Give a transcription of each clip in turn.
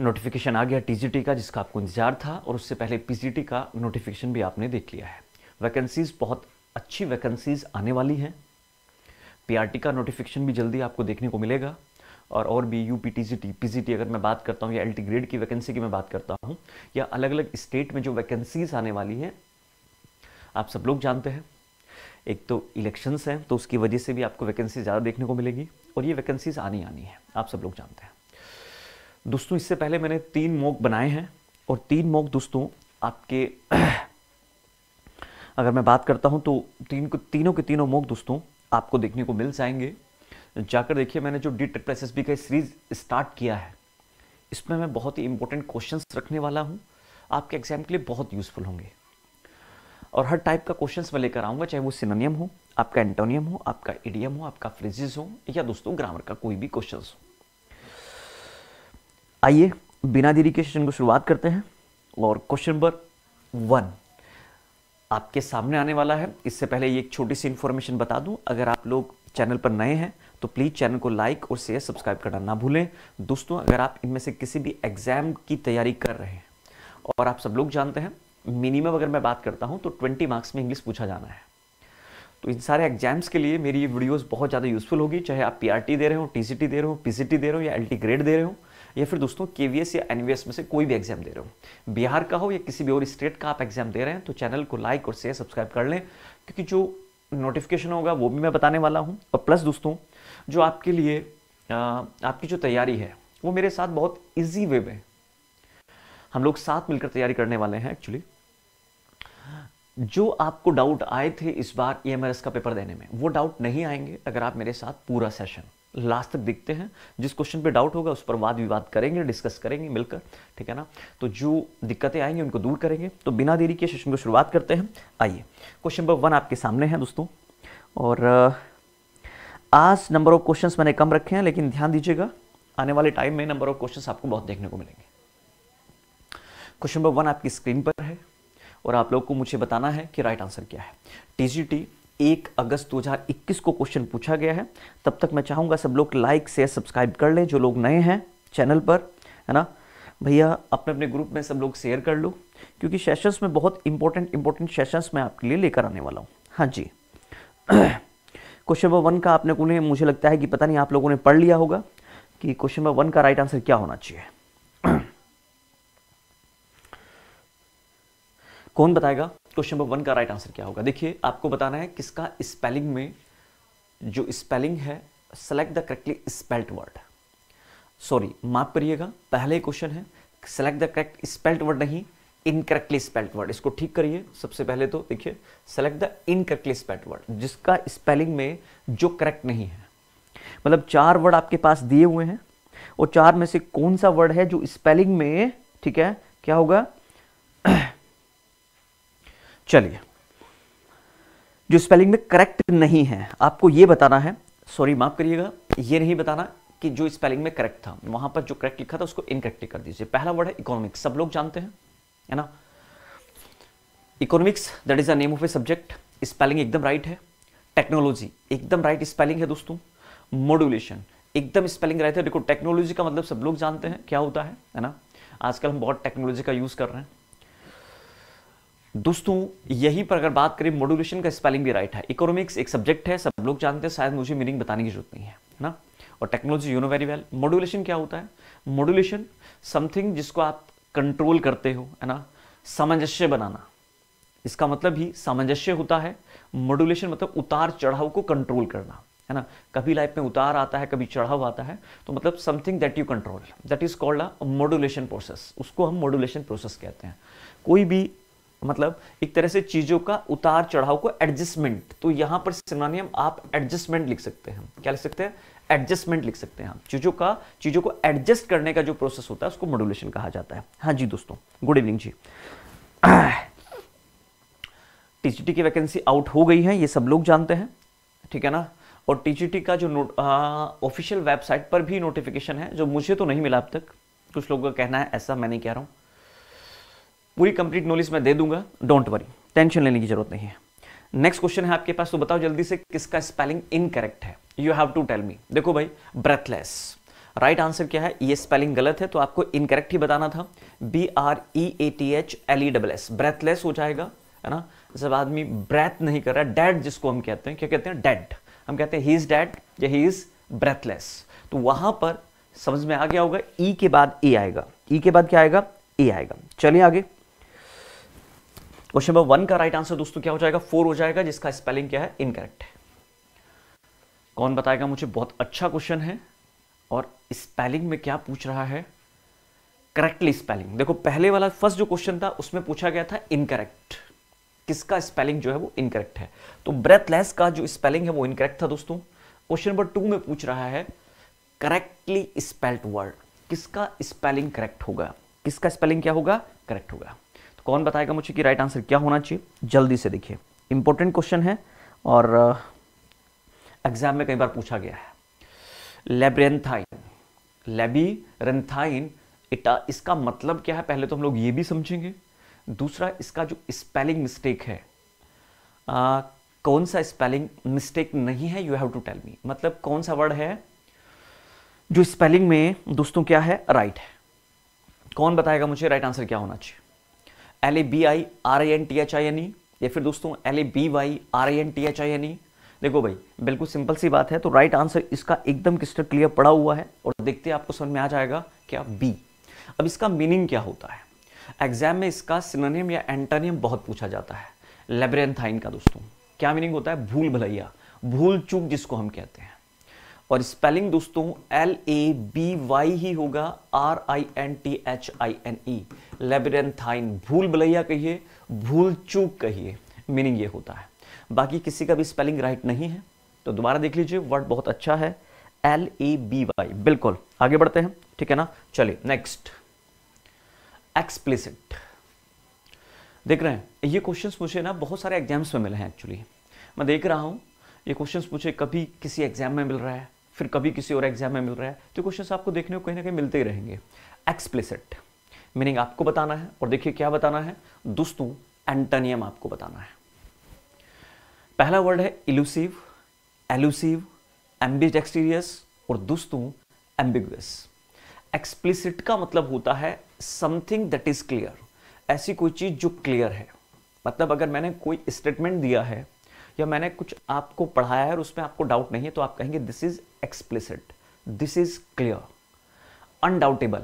Notification आ गया T का जिसका आपको इंतजार था और उससे पहले पी का नोटिफिकेशन भी आपने देख लिया है वैकेंसीज़ बहुत अच्छी वैकेंसीज़ आने वाली हैं पी का नोटिफिकेशन भी जल्दी आपको देखने को मिलेगा और और भी U P T T P G T अगर मैं बात करता हूँ या एल टी ग्रेड की वैकेंसी की मैं बात करता हूँ या अलग अलग स्टेट में जो वैकेंसीज आने वाली हैं आप सब लोग जानते हैं एक तो इलेक्शंस हैं तो उसकी वजह से भी आपको वैकेंसी ज़्यादा देखने को मिलेगी और ये वैकेंसीज आनी आनी है आप सब लोग जानते हैं दोस्तों इससे पहले मैंने तीन मोक बनाए हैं और तीन मोक दोस्तों आपके अगर मैं बात करता हूं तो तीन तीनों के तीनों मोक दोस्तों आपको देखने को मिल जाएंगे जाकर देखिए मैंने जो डी ट्रिप्रेसिस बी का सीरीज स्टार्ट किया है इसमें मैं बहुत ही इंपॉर्टेंट क्वेश्चन रखने वाला हूँ आपके एग्जाम के लिए बहुत यूज़फुल होंगे और हर टाइप का क्वेश्चन मैं लेकर आऊँगा चाहे वो सिनोनियम हो आपका एंटोनियम हो आपका इडियम हो आपका फ्रेजिज हो या दोस्तों ग्रामर का कोई भी क्वेश्चन हो आइए बिना देरी के सेशन को शुरुआत करते हैं और क्वेश्चन नंबर वन आपके सामने आने वाला है इससे पहले ये एक छोटी सी इन्फॉर्मेशन बता दूं अगर आप लोग चैनल पर नए हैं तो प्लीज़ चैनल को लाइक और शेयर सब्सक्राइब करना ना भूलें दोस्तों अगर आप इनमें से किसी भी एग्ज़ाम की तैयारी कर रहे हैं और आप सब लोग जानते हैं मिनिमम अगर मैं बात करता हूँ तो ट्वेंटी मार्क्स में इंग्लिश पूछा जाना है तो इन सारे एग्जाम्स के लिए मेरी ये वीडियोस बहुत ज़्यादा यूज़फुल होगी चाहे आप पीआरटी दे रहे हो टीसीटी दे रहे हो पीसीटी दे रहे हो या एलटी ग्रेड दे रहे हो या फिर दोस्तों के या एन में से कोई भी एग्जाम दे रहे हो बिहार का हो या किसी भी और स्टेट का आप एग्जाम दे रहे हैं तो चैनल को लाइक और शेयर सब्सक्राइब कर लें क्योंकि जो नोटिफिकेशन होगा वो भी मैं बताने वाला हूँ और प्लस दोस्तों जो आपके लिए आपकी जो तैयारी है वो मेरे साथ बहुत ईजी वे में हम लोग साथ मिलकर तैयारी करने वाले हैं एक्चुअली जो आपको डाउट आए थे इस बार ई e का पेपर देने में वो डाउट नहीं आएंगे अगर आप मेरे साथ पूरा सेशन लास्ट तक देखते हैं जिस क्वेश्चन पे डाउट होगा उस पर वाद विवाद करेंगे डिस्कस करेंगे मिलकर ठीक है ना तो जो दिक्कतें आएंगी उनको दूर करेंगे तो बिना देरी के सेशन को शुरुआत करते हैं आइए क्वेश्चन नंबर वन आपके सामने है दोस्तों और आज नंबर ऑफ क्वेश्चन मैंने कम रखे हैं लेकिन ध्यान दीजिएगा आने वाले टाइम में नंबर ऑफ क्वेश्चन आपको बहुत देखने को मिलेंगे क्वेश्चन नंबर वन आपकी स्क्रीन पर है और आप लोग को मुझे बताना है कि राइट आंसर क्या है टी एक अगस्त 2021 को क्वेश्चन पूछा गया है तब तक मैं चाहूँगा सब लोग लाइक शेयर सब्सक्राइब कर लें जो लोग नए हैं चैनल पर है ना भैया अपने अपने ग्रुप में सब लोग शेयर कर लो क्योंकि सेशंस में बहुत इंपॉर्टेंट इंपॉर्टेंट सेशंस मैं आपके लिए लेकर आने वाला हूँ हाँ जी क्वेश्चन नंबर वन का आपने मुझे लगता है कि पता नहीं आप लोगों ने पढ़ लिया होगा कि क्वेश्चन नंबर वन का राइट आंसर क्या होना चाहिए कौन बताएगा क्वेश्चन नंबर वन का राइट आंसर क्या होगा देखिए आपको बताना है किसका स्पेलिंग में जो स्पेलिंग है select the correctly spelt word sorry माफ करिएगा पहले क्वेश्चन है select the correct spelt word नहीं इनकरेक्टली स्पेल्ट वर्ड इसको ठीक करिए सबसे पहले तो देखिए select the incorrectly spelt word जिसका स्पेलिंग में जो करेक्ट नहीं है मतलब चार वर्ड आपके पास दिए हुए हैं और चार में से कौन सा वर्ड है जो स्पेलिंग में ठीक है क्या होगा चलिए जो स्पेलिंग में करेक्ट नहीं है आपको ये बताना है सॉरी माफ करिएगा ये नहीं बताना कि जो स्पेलिंग में करेक्ट था वहां पर जो करेक्ट लिखा था उसको इनकरेक्ट कर दीजिए पहला वर्ड है इकोनॉमिक्स सब लोग जानते हैं है ना economics that is the name of a subject spelling एकदम राइट है टेक्नोलॉजी एकदम राइट स्पेलिंग है दोस्तों मॉड्यूलेशन एकदम स्पेलिंग राइट है देखो टेक्नोलॉजी का मतलब सब लोग जानते हैं क्या होता है है ना आजकल हम बहुत टेक्नोलॉजी का यूज़ कर रहे हैं दोस्तों यही पर अगर बात करें मॉड्यूलेशन का स्पेलिंग भी राइट है इकोनॉमिक्स एक सब्जेक्ट है सब लोग जानते हैं शायद मुझे मीनिंग बताने की जरूरत नहीं है ना और technology you know very well modulation क्या होता है मॉड्यूलेशन समथिंग जिसको आप कंट्रोल करते हो है ना सामंजस्य बनाना इसका मतलब भी सामंजस्य होता है मॉड्यूलेशन मतलब उतार चढ़ाव को कंट्रोल करना है ना कभी लाइफ में उतार आता है कभी चढ़ाव आता है तो मतलब something that you control that is called a modulation process उसको हम मॉड्यूलेशन प्रोसेस कहते हैं कोई भी मतलब एक तरह से चीज़ों का उतार चढ़ाव को एडजस्टमेंट तो यहां पर सिनोनियम आप एडजस्टमेंट लिख सकते हैं क्या लिख सकते हैं एडजस्टमेंट लिख सकते हैं हम चीज़ों का चीज़ों को एडजस्ट करने का जो प्रोसेस होता है उसको मॉड्यूलेशन कहा जाता है हाँ जी दोस्तों गुड इवनिंग जी टीजीटी की वैकेंसी आउट हो गई है ये सब लोग जानते हैं ठीक है ना और टीजीटी का जो ऑफिशियल वेबसाइट पर भी नोटिफिकेशन है जो मुझे तो नहीं मिला अब तक कुछ लोगों का कहना है ऐसा मैं नहीं कह रहा हूं पूरी कंप्लीट नॉलेज मैं दे दूंगा डोंट वरी टेंशन लेने की जरूरत नहीं है नेक्स्ट क्वेश्चन है आपके पास तो बताओ जल्दी से किसका स्पेलिंग इनकरेक्ट है you have to tell me देखो भाई ब्रेथलेस राइट आंसर क्या है ये स्पेलिंग गलत है तो आपको इनकरेक्ट ही बताना था B R E A T H L E double S breathless हो जाएगा है ना जब आदमी ब्रेथ नहीं कर रहा डेड जिसको हम कहते हैं क्या कहते हैं डेड हम कहते हैं ही इज डेड या ही इज ब्रेथलेस तो वहां पर समझ में आ गया होगा ई e के बाद ए आएगा ई e के बाद क्या आएगा ए आएगा चलिए आगे क्वेश्चन नंबर वन का राइट आंसर दोस्तों क्या हो जाएगा फोर हो जाएगा जिसका स्पेलिंग क्या है इनकरेक्ट है कौन बताएगा मुझे बहुत अच्छा क्वेश्चन है और स्पेलिंग में क्या पूछ रहा है करेक्टली स्पेलिंग देखो पहले वाला फर्स्ट जो क्वेश्चन था उसमें पूछा गया था इनकरेक्ट किसका स्पेलिंग जो है वो इनकरेक्ट है तो ब्रेथलेस का जो स्पेलिंग है वो इनकरेक्ट था दोस्तों क्वेश्चन नंबर टू में पूछ रहा है करेक्टली स्पेल्ड वर्ड किसका स्पेलिंग करेक्ट होगा किसका स्पेलिंग क्या होगा करेक्ट होगा कौन बताएगा मुझे कि राइट आंसर क्या होना चाहिए जल्दी से देखिए इंपॉर्टेंट क्वेश्चन है और एग्जाम uh, में कई बार पूछा गया है लेबरेंथाइन लेबीरेंथाइन इटा इसका मतलब क्या है पहले तो हम लोग ये भी समझेंगे दूसरा इसका जो स्पेलिंग मिस्टेक है आ, uh, कौन सा स्पेलिंग मिस्टेक नहीं है you have to tell me मतलब कौन सा वर्ड है जो स्पेलिंग में दोस्तों क्या है राइट right है कौन बताएगा मुझे राइट right आंसर क्या होना चाहिए L A B I R I N T H I N E या फिर दोस्तों L A B Y R I N T H I N E देखो भाई बिल्कुल सिंपल सी बात है तो राइट आंसर इसका एकदम क्रिस्टल क्लियर पड़ा हुआ है और देखते हैं आपको समझ में आ जाएगा क्या बी अब इसका मीनिंग क्या होता है एग्जाम में इसका सिनोनिम या एंटोनिम बहुत पूछा जाता है लेबरेंथाइन का दोस्तों क्या मीनिंग होता है भूल भलैया भूल चूक जिसको हम कहते हैं और स्पेलिंग दोस्तों एल ए बी वाई ही होगा R I N T H I N E labyrinthine भूल भलैया कहिए भूल चूक कहिए मीनिंग ये होता है बाकी किसी का भी स्पेलिंग राइट नहीं है तो दोबारा देख लीजिए वर्ड बहुत अच्छा है एल ए बी वाई बिल्कुल आगे बढ़ते हैं ठीक है ना चलिए नेक्स्ट एक्सप्लिसिट देख रहे हैं ये क्वेश्चंस मुझे ना बहुत सारे एग्जाम्स में मिले हैं एक्चुअली मैं देख रहा हूं ये क्वेश्चंस मुझे कभी किसी एग्जाम में मिल रहा है फिर कभी किसी और एग्जाम में मिल रहा है तो क्वेश्चन आपको देखने को कहीं ना कहीं मिलते ही रहेंगे एक्सप्लिसिट मीनिंग आपको बताना है और देखिए क्या बताना है दोस्तों एंटनियम आपको बताना है पहला वर्ड है इलूसिव एलूसिव एम्बिडेक्सटीरियस और दोस्तों एम्बिगस एक्सप्लिसिट का मतलब होता है समथिंग दैट इज क्लियर ऐसी कोई चीज़ जो क्लियर है मतलब अगर मैंने कोई स्टेटमेंट दिया है या मैंने कुछ आपको पढ़ाया है और उसमें आपको डाउट नहीं है तो आप कहेंगे this is explicit this is clear undoubtable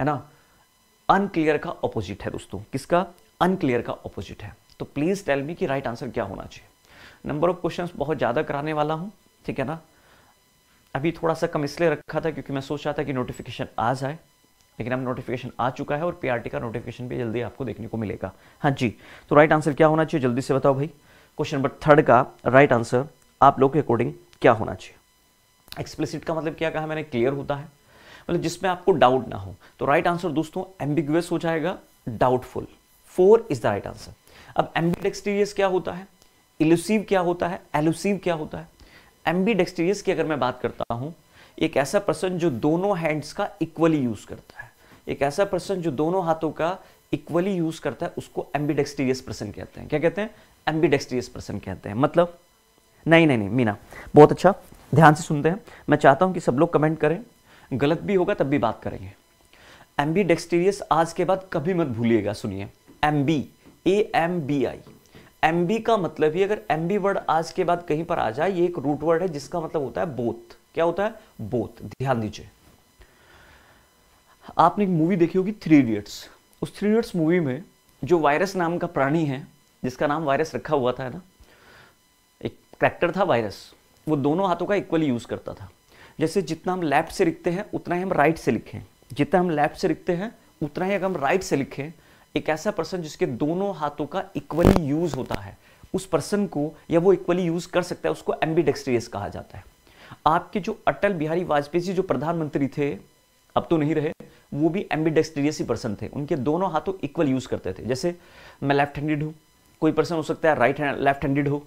है ना अनक्लियर का ऑपोजिट है दोस्तों किसका अनक्लियर का ऑपोजिट है तो प्लीज टेल मी कि राइट आंसर क्या होना चाहिए नंबर ऑफ क्वेश्चंस बहुत ज़्यादा कराने वाला हूं ठीक है ना अभी थोड़ा सा कम इसलिए रखा था क्योंकि मैं सोच रहा था कि नोटिफिकेशन आ जाए लेकिन अब नोटिफिकेशन आ चुका है और पीआरटी का नोटिफिकेशन भी जल्दी आपको देखने को मिलेगा हाँ जी तो राइट आंसर क्या होना चाहिए जल्दी से बताओ भाई क्वेश्चन नंबर थर्ड का राइट आंसर आप लोग के अकॉर्डिंग क्या होना चाहिए एक्सप्लिसिट का मतलब क्या कहा मैंने क्लियर होता है मतलब जिसमें आपको डाउट ना हो तो राइट आंसर दोस्तों एम्बिगुअस हो जाएगा doubtful four is the right answer अब एम्बी डेक्सटीरियस क्या होता है इलुसिव क्या होता है एलुसिव क्या होता है एम्बी डेक्सटीरियस की अगर मैं बात करता हूं एक ऐसा पर्सन जो दोनों हैंड्स का इक्वली यूज करता है एक ऐसा पर्सन जो दोनों हाथों का इक्वली यूज करता है उसको एम्बी डेक्सटीरियस पर्सन कहते हैं क्या कहते हैं एम्बी डेक्सटीरियस पर्सन कहते हैं मतलब नहीं नहीं नहीं मीना बहुत अच्छा ध्यान से सुनते हैं मैं चाहता हूं कि सब लोग कमेंट करें गलत भी होगा तब भी बात करेंगे एम बी डेक्सटीरियस आज के बाद कभी मत भूलिएगा सुनिए M B A M B I M B का मतलब ही अगर एम बी वर्ड आज के बाद कहीं पर आ जाए ये एक रूट वर्ड है जिसका मतलब होता है बोथ क्या होता है बोथ ध्यान दीजिए आपने एक मूवी देखी होगी थ्री इडियट्स उस थ्री इडियट्स मूवी में जो वायरस नाम का प्राणी है जिसका नाम वायरस रखा हुआ था ना एक करेक्टर था वायरस वो दोनों हाथों का इक्वली यूज़ करता था जैसे जितना हम लेफ्ट से लिखते हैं उतना ही हम राइट से लिखें जितना हम लेफ्ट से लिखते हैं उतना ही अगर हम राइट से लिखें एक ऐसा पर्सन जिसके दोनों हाथों का इक्वली यूज़ होता है उस पर्सन को या वो इक्वली यूज़ कर सकता है उसको एम्बीडेक्सट्रियस कहा जाता है आपके जो अटल बिहारी वाजपेयी जी जो प्रधानमंत्री थे अब तो नहीं रहे वो भी एम्बीडेक्सट्रियस ही पर्सन थे उनके दोनों हाथों इक्वल यूज़ करते थे जैसे मैं लेफ्ट हैंडेड हूँ कोई पर्सन हो सकता है राइट हैंड लेफ्ट हैंडेड हो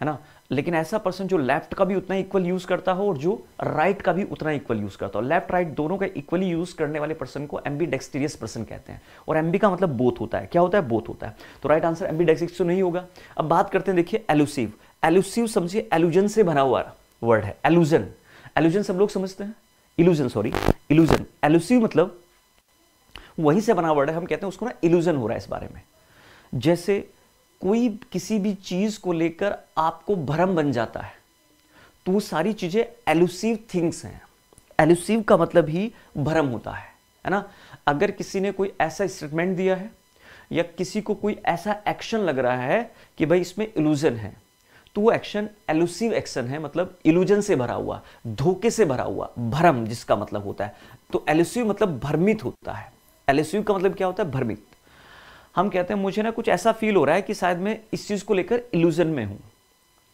है ना लेकिन ऐसा पर्सन जो लेफ्ट का भी उतना इक्वल यूज करता हो और जो राइट का भी उतना इक्वल यूज करता हो लेफ्ट राइट दोनों का इक्वली यूज करने वाले पर्सन को एमबी डेक्सटीरियस पर्सन कहते हैं और एमबी का मतलब बोथ होता है क्या होता है बोथ होता है तो राइट आंसर एमबी डेक्सिक्स नहीं होगा अब बात करते हैं देखिए एलुसिव एलुसिव समझिए एलुजन से भरा हुआ वर्ड है एलुजन एलुजन सब लोग समझते हैं इल्यूजन सॉरी इल्यूजन एलुसिव मतलब वहीं से बना वर्ड है हम कहते हैं उसको ना इल्यूजन हो रहा है इस बारे में जैसे कोई किसी भी चीज़ को लेकर आपको भ्रम बन जाता है तो वो सारी चीज़ें एलुसिव थिंग्स हैं एलुसिव का मतलब ही भ्रम होता है है ना अगर किसी ने कोई ऐसा स्टेटमेंट दिया है या किसी को कोई ऐसा एक्शन लग रहा है कि भाई इसमें इल्यूजन है तो वो एक्शन एलुसिव एक्शन है मतलब इल्यूजन से भरा हुआ धोखे से भरा हुआ भ्रम जिसका मतलब होता है तो एलुसिव मतलब भ्रमित होता है एलुसिव का मतलब क्या होता है भ्रमित हम कहते हैं मुझे ना कुछ ऐसा फील हो रहा है कि शायद मैं इस चीज़ को लेकर इल्यूजन में हूं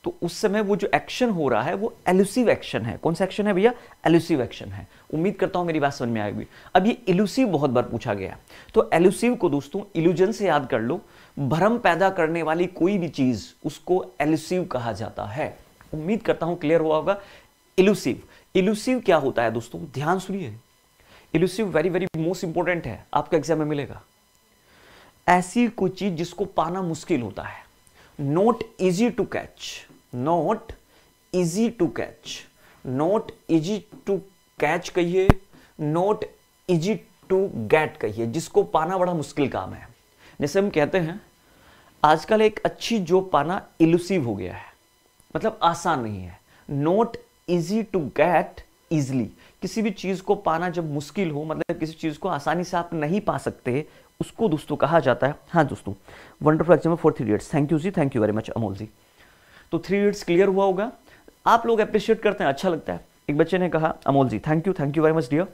तो उस समय वो जो एक्शन हो रहा है वो एलुसिव एक्शन है कौन सा एक्शन है भैया एलुसिव एक्शन है उम्मीद करता हूं मेरी बात समझ में आएगी अब ये इलुसिव बहुत बार पूछा गया तो एलुसिव को दोस्तों इल्यूजन से याद कर लो भ्रम पैदा करने वाली कोई भी चीज़ उसको एलुसिव कहा जाता है उम्मीद करता हूं क्लियर हुआ होगा इलुसिव इलुसिव क्या होता है दोस्तों ध्यान सुनिए elusive very very most important है आपका एग्जाम में मिलेगा ऐसी कोई चीज जिसको पाना मुश्किल होता है not easy to catch not easy to catch not easy to catch कहिए नॉट इजी टू गेट कहिए जिसको पाना बड़ा मुश्किल काम है जैसे हम कहते हैं आजकल एक अच्छी जॉब पाना इलुसिव हो गया है मतलब आसान नहीं है not easy to get easily किसी भी चीज़ को पाना जब मुश्किल हो मतलब किसी चीज़ को आसानी से आप नहीं पा सकते उसको दोस्तों कहा जाता है हाँ दोस्तों wonderful example for three idiots thank you जी thank you very much Amol ji तो थ्री इडियट्स क्लियर हुआ होगा आप लोग अप्रिशिएट करते हैं अच्छा लगता है एक बच्चे ने कहा Amol ji thank you thank you very much dear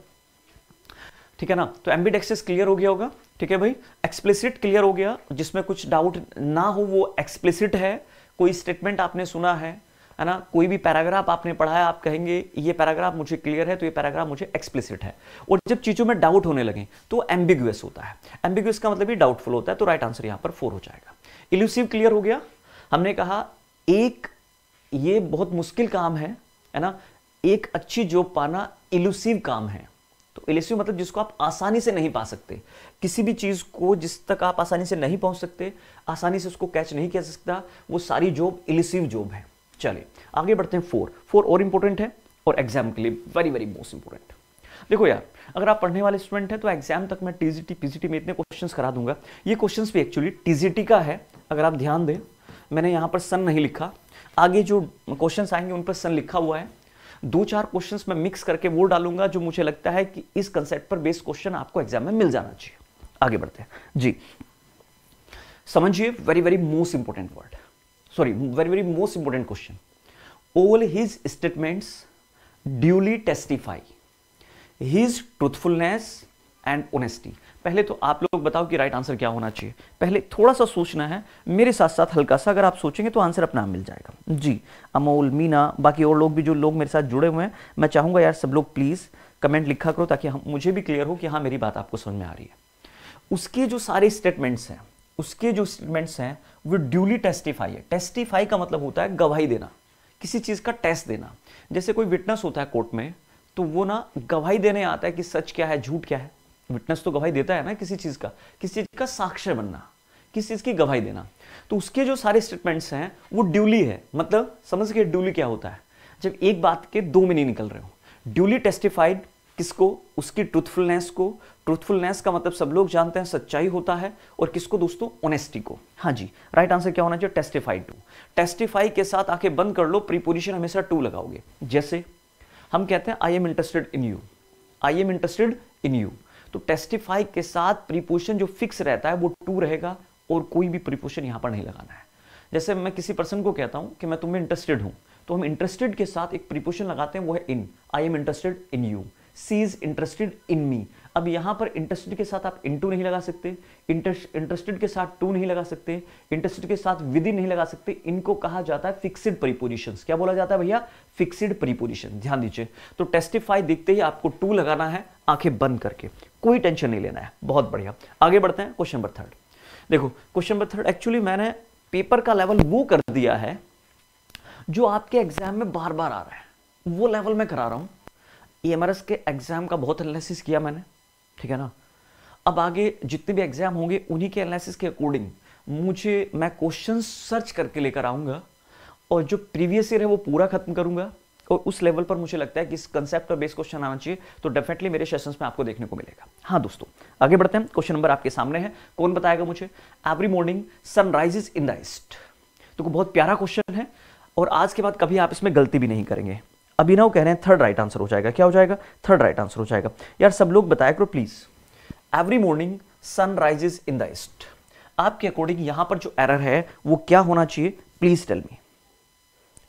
ठीक है ना तो एम्बिड एक्सेस क्लियर हो गया होगा ठीक है भाई एक्सप्लिसिट क्लियर हो गया जिसमें कुछ डाउट ना हो वो एक्सप्लिसिट है कोई स्टेटमेंट आपने सुना है है ना कोई भी पैराग्राफ आपने पढ़ा है आप कहेंगे ये पैराग्राफ मुझे क्लियर है तो ये पैराग्राफ मुझे एक्सप्लिसिट है और जब चीज़ों में डाउट होने लगे तो एम्बिगुअस होता है एम्बिगुअस का मतलब ये डाउटफुल होता है तो राइट आंसर यहाँ पर फोर हो जाएगा इल्यूसिव क्लियर हो गया हमने कहा एक ये बहुत मुश्किल काम है है ना एक अच्छी जॉब पाना इल्यूसिव काम है तो इल्यूसिव मतलब जिसको आप आसानी से नहीं पा सकते किसी भी चीज़ को जिस तक आप आसानी से नहीं पहुंच सकते आसानी से उसको कैच नहीं कर सकता वो सारी जॉब इल्यूसिव जॉब है चलिए आगे बढ़ते हैं फोर फोर और इंपॉर्टेंट है और एग्जाम के लिए वेरी वेरी मोस्ट इंपॉर्टेंट देखो यार अगर आप पढ़ने वाले स्टूडेंट हैं तो एग्जाम तक मैं टीजीटी पीजीटी में इतने क्वेश्चंस करा दूंगा ये क्वेश्चंस भी एक्चुअली टीजीटी का है अगर आप ध्यान दें मैंने यहां पर सन नहीं लिखा आगे जो क्वेश्चंस आएंगे उन पर सन लिखा हुआ है दो चार क्वेश्चंस मैं मिक्स करके वो डालूंगा जो मुझे लगता है कि इस कंसेप्ट पर बेस्ड क्वेश्चन आपको एग्जाम में मिल जाना चाहिए आगे बढ़ते हैं जी समझिए very very most important word sorry very very most important question all his statements duly testify his truthfulness and honesty पहले तो आप लोग बताओ कि राइट आंसर क्या होना चाहिए पहले थोड़ा सा सोचना है मेरे साथ साथ हल्का सा अगर आप सोचेंगे तो आंसर अपना मिल जाएगा जी अमोल मीना बाकी और लोग भी जो लोग मेरे साथ जुड़े हुए हैं मैं चाहूंगा यार सब लोग प्लीज़ कमेंट लिखा करो ताकि हम मुझे भी क्लियर हो कि हाँ मेरी बात आपको समझ में आ रही है उसके जो सारे स्टेटमेंट्स हैं उसके जो स्टेटमेंट्स हैं वो ड्यूली टेस्टिफाई है टेस्टिफाई का मतलब होता है गवाही देना किसी चीज़ का टेस्ट देना जैसे कोई विटनेस होता है कोर्ट में तो वो ना गवाही देने आता है कि सच क्या है झूठ क्या है विटनेस तो गवाही देता है ना किसी चीज़ का किसी चीज़ का साक्ष्य बनना किस चीज़ की गवाही देना तो उसके जो सारे स्टेटमेंट्स हैं वो ड्यूली है मतलब समझ के ड्यूली क्या होता है जब एक बात के दो मीनिंग निकल रहे हो ड्यूली टेस्टिफाइड किसको उसकी ट्रूथफुलनेस को ट्रूथफुलनेस का मतलब सब लोग जानते हैं सच्चाई होता है और किसको दोस्तों ऑनेस्टी को हाँ जी राइट आंसर क्या होना चाहिए टेस्टिफाई टू टेस्टिफाई के साथ आंखें बंद कर लो प्रीपोजिशन हमेशा टू लगाओगे जैसे हम कहते हैं I am interested in you I am interested in you तो टेस्टिफाई के साथ प्रीपोजिशन जो फिक्स रहता है वो टू रहेगा और कोई भी प्रीपोजिशन यहां पर नहीं लगाना है जैसे मैं किसी पर्सन को कहता हूं कि मैं तुम्हें इंटरेस्टेड हूं तो हम इंटरेस्टेड के साथ एक प्रीपोजिशन लगाते हैं वो है in I am interested in you she is interested in me अब यहां पर इंटरेस्टेड के साथ आप इन टू नहीं लगा सकते इंटरेस्टेड के साथ टू नहीं लगा सकते इंटरेस्टेड के साथ विद इन नहीं लगा सकते इनको कहा जाता है फिक्सड प्रीपोजिशन क्या बोला जाता है भैया फिक्सड प्रीपोजिशन ध्यान दीजिए तो टेस्टिफाई देखते ही आपको टू लगाना है आंखें बंद करके कोई टेंशन नहीं लेना है बहुत बढ़िया आगे बढ़ते हैं क्वेश्चन नंबर थर्ड देखो क्वेश्चन नंबर थर्ड एक्चुअली मैंने पेपर का लेवल वो कर दिया है जो आपके एग्जाम में बार बार आ रहा है वो लेवल में करा रहा हूं ई e के एग्ज़ाम का बहुत एनालिसिस किया मैंने ठीक है ना अब आगे जितने भी एग्ज़ाम होंगे उन्हीं के एनालिसिस के अकॉर्डिंग मुझे मैं क्वेश्चन सर्च करके लेकर आऊँगा और जो प्रीवियस ईयर है वो पूरा खत्म करूँगा और उस लेवल पर मुझे लगता है कि इस कंसेप्ट पर बेस क्वेश्चन आना चाहिए तो डेफिनेटली मेरे सेशंस में आपको देखने को मिलेगा हाँ दोस्तों आगे बढ़ते हैं क्वेश्चन नंबर आपके सामने है कौन बताएगा मुझे every morning sunrise in the east तो बहुत प्यारा क्वेश्चन है और आज के बाद कभी आप इसमें गलती भी नहीं करेंगे अभिनव कह रहे हैं थर्ड राइट आंसर हो जाएगा क्या हो जाएगा थर्ड राइट आंसर हो जाएगा यार सब लोग बताया करो please every morning sun rises in the east आपके अकॉर्डिंग यहां पर जो एरर है वो क्या होना चाहिए प्लीज टेल मी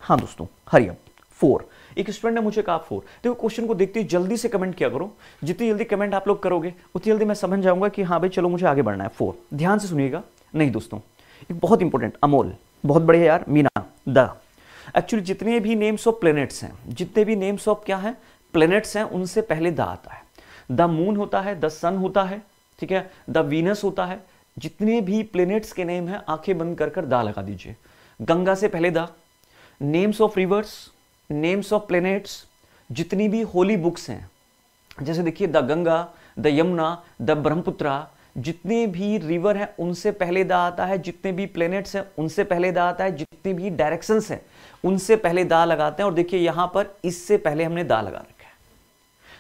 हाँ दोस्तों हरियम फोर एक स्टूडेंट ने मुझे कहा फोर देखो क्वेश्चन को देखते हुए जल्दी से कमेंट किया करो जितनी जल्दी कमेंट आप लोग करोगे उतनी जल्दी मैं समझ जाऊंगा कि हाँ भाई चलो मुझे आगे बढ़ना है फोर ध्यान से सुनिएगा नहीं दोस्तों एक बहुत इंपॉर्टेंट अमोल बहुत बढ़िया यार मीना द एक्चुअली जितने भी नेम्स ऑफ प्लेनेट्स हैं जितने भी नेम्स ऑफ क्या हैं प्लेनेट्स हैं उनसे पहले द आता है द मून होता है द सन होता है ठीक है द वीनस होता है जितने भी प्लेनेट्स के नेम हैं आंखें बंद कर कर दा लगा दीजिए गंगा से पहले the names of rivers names of planets जितनी भी होली बुक्स हैं जैसे देखिए the Ganga the Yamuna the Brahmaputra जितने भी रिवर हैं उनसे पहले दा आता है जितने भी प्लेनेट्स हैं उनसे पहले दा आता है जितने भी डायरेक्शंस हैं उनसे पहले दा लगाते हैं और देखिए यहां पर इससे पहले हमने दा लगा रखा है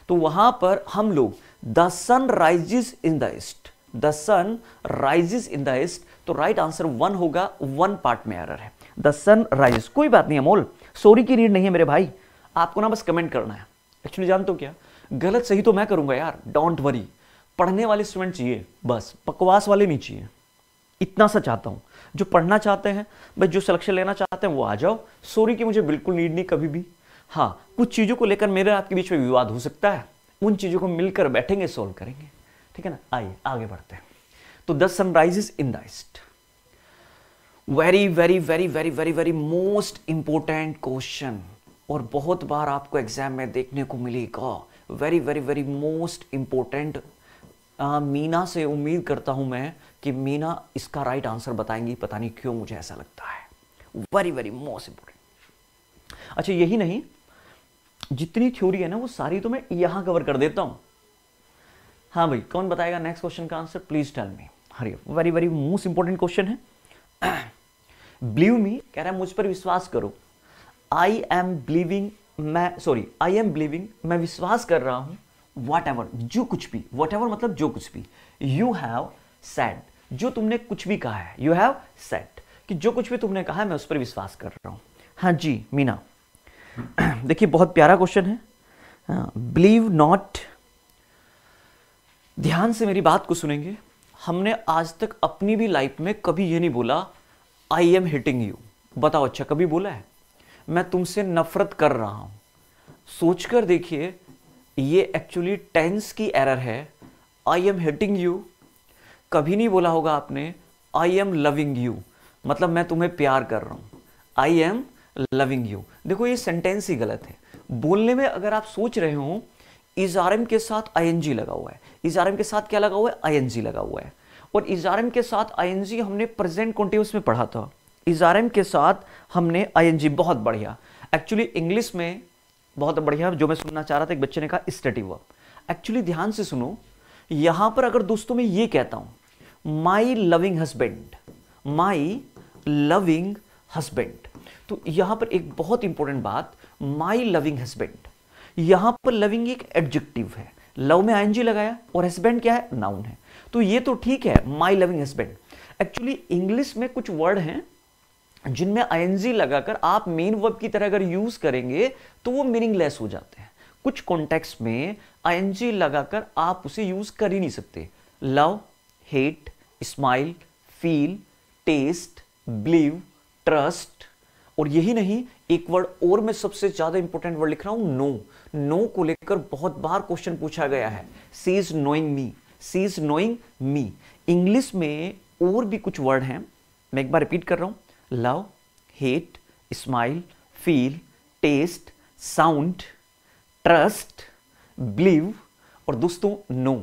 तो वहां पर हम लोग the sun rises in the east the sun rises in the east तो राइट आंसर वन होगा वन पार्ट में एरर है द सन राइज कोई बात नहीं अमोल सॉरी की रीड नहीं है मेरे भाई आपको ना बस कमेंट करना है एक्चुअली जानते हो क्या गलत सही तो मैं करूंगा यार डोंट वरी पढ़ने वाले स्टूडेंट चाहिए बस बकवास वाले नहीं चाहिए इतना सा चाहता हूं जो पढ़ना चाहते हैं भाई जो सिलेक्शन लेना चाहते हैं वो आ जाओ सॉरी कि मुझे बिल्कुल नीड नहीं कभी भी हाँ कुछ चीज़ों को लेकर मेरे आपके बीच में विवाद हो सकता है उन चीज़ों को मिलकर बैठेंगे सॉल्व करेंगे ठीक है ना आइए आगे बढ़ते हैं तो the sunrise in the east very very very very very very most important question और बहुत बार आपको एग्जाम में देखने को मिलेगा very very very most important आ, मीना से उम्मीद करता हूं मैं कि मीना इसका राइट आंसर बताएंगी पता नहीं क्यों मुझे ऐसा लगता है वेरी वेरी मोस्ट इंपोर्टेंट अच्छा यही नहीं जितनी थ्योरी है ना वो सारी तो मैं यहां कवर कर देता हूं हाँ भाई कौन बताएगा नेक्स्ट क्वेश्चन का answer please tell me Hari very very most important question है बिलीव मी कह रहा है मुझ पर विश्वास करो आई एम बिलीविंग मैं सॉरी आई एम बिलीविंग मैं विश्वास कर रहा हूं वट एवर जो कुछ भी वट एवर मतलब जो कुछ भी यू हैव सेट जो तुमने कुछ भी कहा है यू हैव सेट कि जो कुछ भी तुमने कहा है मैं उस पर विश्वास कर रहा हूं हाँ जी मीना देखिए बहुत प्यारा क्वेश्चन है बिलीव हाँ, नॉट ध्यान से मेरी बात को सुनेंगे हमने आज तक अपनी भी लाइफ में कभी ये नहीं बोला आई एम हिटिंग यू बताओ अच्छा कभी बोला है मैं तुमसे नफरत कर रहा हूं सोचकर देखिए ये एक्चुअली टेंस की एरर है आई एम हिटिंग यू कभी नहीं बोला होगा आपने आई एम लविंग यू मतलब मैं तुम्हें प्यार कर रहा हूं आई एम लविंग यू देखो ये सेंटेंस ही गलत है बोलने में अगर आप सोच रहे हो इज आर एम के साथ आई एन जी लगा हुआ है इज आर एम के साथ क्या लगा हुआ है आई एन जी लगा हुआ है और इज आर एम के साथ आई एन जी हमने प्रेजेंट कॉन्टिन्यूस में पढ़ा था इज आर एम के साथ हमने आई एन जी बहुत बढ़िया एक्चुअली इंग्लिश में बहुत बढ़िया जो मैं सुनना चाह रहा था एक बच्चे ने कहा स्टडी वर्ब एक्चुअली ध्यान से सुनो यहां पर अगर दोस्तों मैं ये कहता हूं my loving husband my loving husband तो यहां पर एक बहुत इंपॉर्टेंट बात माई लविंग हस्बैंड यहां पर लविंग एक एडजेक्टिव है लव में आईएनजी लगाया और हस्बैंड क्या है नाउन है तो ये तो ठीक है my loving husband actually English में कुछ वर्ड हैं जिनमें आई लगाकर आप मेन वर्ब की तरह अगर यूज करेंगे तो वो मीनिंगलेस हो जाते हैं कुछ कॉन्टेक्स्ट में आई लगाकर आप उसे यूज कर ही नहीं सकते love hate smile feel taste believe trust और यही नहीं एक वर्ड और मैं सबसे ज्यादा इंपॉर्टेंट वर्ड लिख रहा हूं नो नो को लेकर बहुत बार क्वेश्चन पूछा गया है she is knowing me she is knowing me English में और भी कुछ वर्ड हैं मैं एक बार रिपीट कर रहा हूं love hate smile feel taste sound trust believe और दोस्तों नो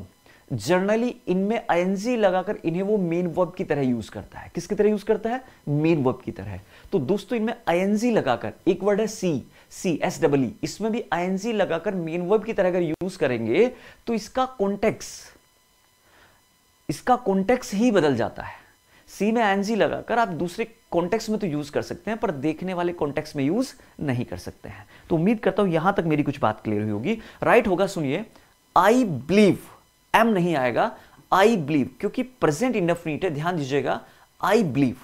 जर्नली इनमें आई लगाकर इन्हें वो मेन वर्ब की तरह यूज करता है किसकी तरह यूज करता है मेन वर्ब की तरह तो दोस्तों इनमें आई लगाकर एक वर्ड है सी सी एस डबल इसमें भी आई लगाकर मेन वर्ब की तरह अगर यूज करेंगे तो इसका कॉन्टेक्स इसका कॉन्टेक्स ही बदल जाता है सी में आई लगाकर आप दूसरे कॉन्टेक्स्ट में तो यूज़ कर सकते हैं पर देखने वाले कॉन्टेक्स्ट में यूज़ नहीं कर सकते हैं तो उम्मीद करता हूं यहां तक मेरी कुछ बात क्लियर हुई होगी राइट right होगा सुनिए आई बिलीव एम नहीं आएगा आई बिलीव क्योंकि प्रेजेंट इंडेफिनिट है ध्यान दीजिएगा आई बिलीव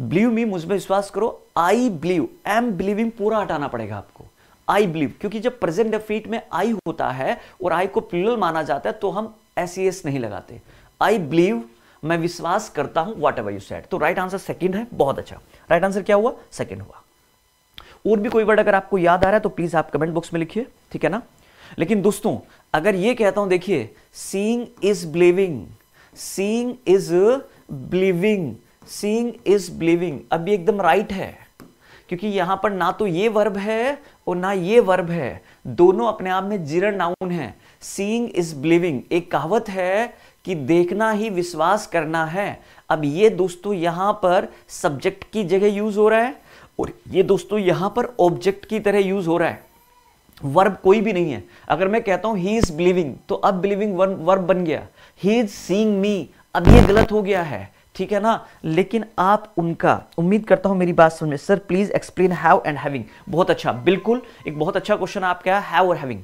बिलीव मी मुझ में विश्वास करो आई बिलीव एम बिलीविंग पूरा हटाना पड़ेगा आपको आई बिलीव क्योंकि जब प्रेजेंट इंडेफिनिट में आई होता है और आई को प्लूरल माना जाता है तो हम एस e नहीं लगाते आई बिलीव मैं विश्वास करता हूं वॉट एवर यू सेट तो राइट आंसर सेकेंड है बहुत अच्छा राइट आंसर क्या हुआ सेकेंड हुआ और भी कोई वर्ड अगर आपको याद आ रहा है तो प्लीज आप कमेंट बॉक्स में लिखिए ठीक है ना लेकिन दोस्तों अगर ये कहता हूं देखिए seeing is believing seeing is believing seeing is believing अभी एकदम राइट है क्योंकि यहां पर ना तो ये वर्ब है और ना ये वर्ब है दोनों अपने आप में जीरो नाउन है सींग इज बिलीविंग एक कहावत है कि देखना ही विश्वास करना है अब ये दोस्तों यहां पर सब्जेक्ट की जगह यूज हो रहा है और ये दोस्तों यहां पर ऑब्जेक्ट की तरह यूज हो रहा है वर्ब कोई भी नहीं है अगर मैं कहता हूं ही इज बिलीविंग तो अब बिलीविंग वर्ब बन गया ही इज सींग मी अब ये गलत हो गया है ठीक है ना लेकिन आप उनका उम्मीद करता हूं मेरी बात समझ sir please explain have and having बहुत अच्छा बिल्कुल एक बहुत अच्छा क्वेश्चन आप क्या हैव और हैविंग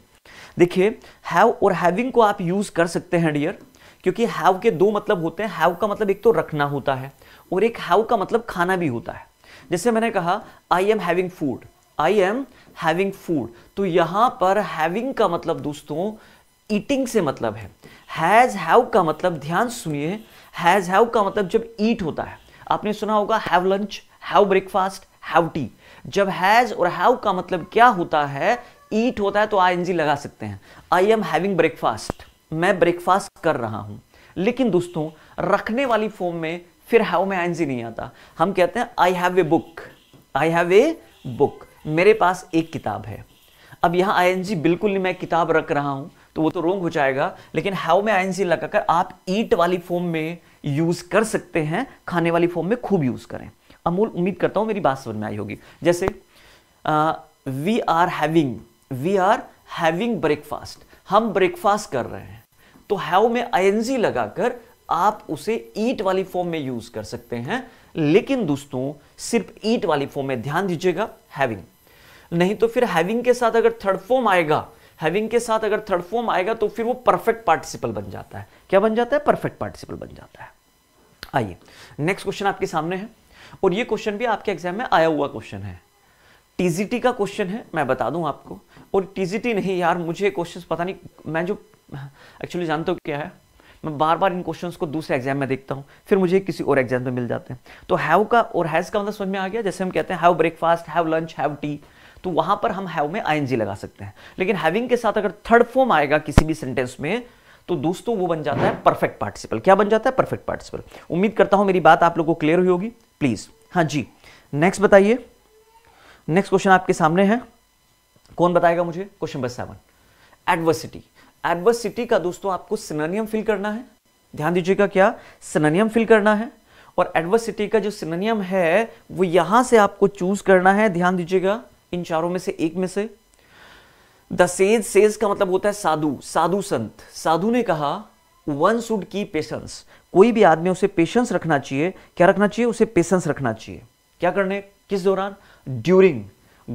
देखिए हैव और हैविंग को आप यूज कर सकते हैं डियर क्योंकि हैव के दो मतलब होते हैं हैव का मतलब एक तो रखना होता है और एक हैव का मतलब खाना भी होता है जैसे मैंने कहा I am having food I am having food तो यहां पर हैविंग का मतलब दोस्तों ईटिंग से मतलब है हैज हैव का मतलब ध्यान सुनिए हैज हैव का मतलब जब ईट होता है आपने सुना होगा have lunch have breakfast have tea जब हैज और हैव का मतलब क्या होता है ईट होता है तो आई एन जी लगा सकते हैं आई एम हैविंग ब्रेकफास्ट मैं ब्रेकफास्ट कर रहा हूं लेकिन दोस्तों रखने वाली फॉर्म में फिर हैव में एनजी नहीं आता हम कहते हैं I have a book I have a book मेरे पास एक किताब है अब यहाँ आई एन जी बिल्कुल नहीं मैं किताब रख रहा हूं तो वो तो रोंग हो जाएगा लेकिन हैव में आई एन लगाकर आप ईट वाली फॉर्म में यूज़ कर सकते हैं खाने वाली फॉर्म में खूब यूज़ करें अमूल उम्मीद करता हूं मेरी बात समझ में आई होगी जैसे we are having we are having breakfast हम ब्रेकफास्ट कर रहे हैं तो हैव में आईएनजी लगाकर आप उसे ईट वाली फॉर्म में यूज कर सकते हैं लेकिन दोस्तों सिर्फ ईट वाली फॉर्म में ध्यान दीजिएगा हैविंग नहीं तो फिर हैविंग के साथ अगर थर्ड फॉर्म आएगा हैविंग के साथ अगर थर्ड फॉर्म आएगा तो फिर वो परफेक्ट पार्टिसिपल बन जाता है क्या बन जाता है परफेक्ट पार्टिसिपल बन जाता है आइए नेक्स्ट क्वेश्चन आपके सामने है और ये क्वेश्चन भी आपके एग्जाम में आया हुआ क्वेश्चन है टीजीटी का क्वेश्चन है मैं बता दूं आपको और टीजीटी नहीं यार मुझे क्वेश्चन पता नहीं मैं जो एक्चुअली जानते हो क्या है मैं बार बार इन क्वेश्चंस को दूसरे एग्जाम में देखता हूँ फिर मुझे किसी और एग्जाम में मिल जाते हैं तो हैव का और हैज़ का मतलब समझ में आ गया जैसे हम कहते हैं have breakfast have lunch have tea तो वहां पर हम हैव में आई लगा सकते हैं लेकिन हैविंग के साथ अगर थर्ड फॉर्म आएगा किसी भी सेंटेंस में तो दोस्तों वो बन जाता है परफेक्ट पार्टिसिपल क्या बन जाता है परफेक्ट पार्टिसिपल उम्मीद करता हूं मेरी बात आप लोगों को क्लियर हुई होगी प्लीज हाँ जी नेक्स्ट बताइए नेक्स्ट क्वेश्चन आपके सामने है कौन बताएगा मुझे question number seven adversity adversity का दोस्तों आपको सिनानियम फिल करना है ध्यान दीजिएगा क्या सिनानियम फिल करना है और एडवर्सिटी का जो सिनानियम है वो यहां से आपको चूज करना है ध्यान दीजिएगा इन चारों में से एक में से द सेज सेज का मतलब होता है साधु साधु संत साधु ने कहा वन शुड की पेशेंस कोई भी आदमी उसे पेशेंस रखना चाहिए क्या रखना चाहिए उसे पेशेंस रखना चाहिए क्या करने किस दौरान during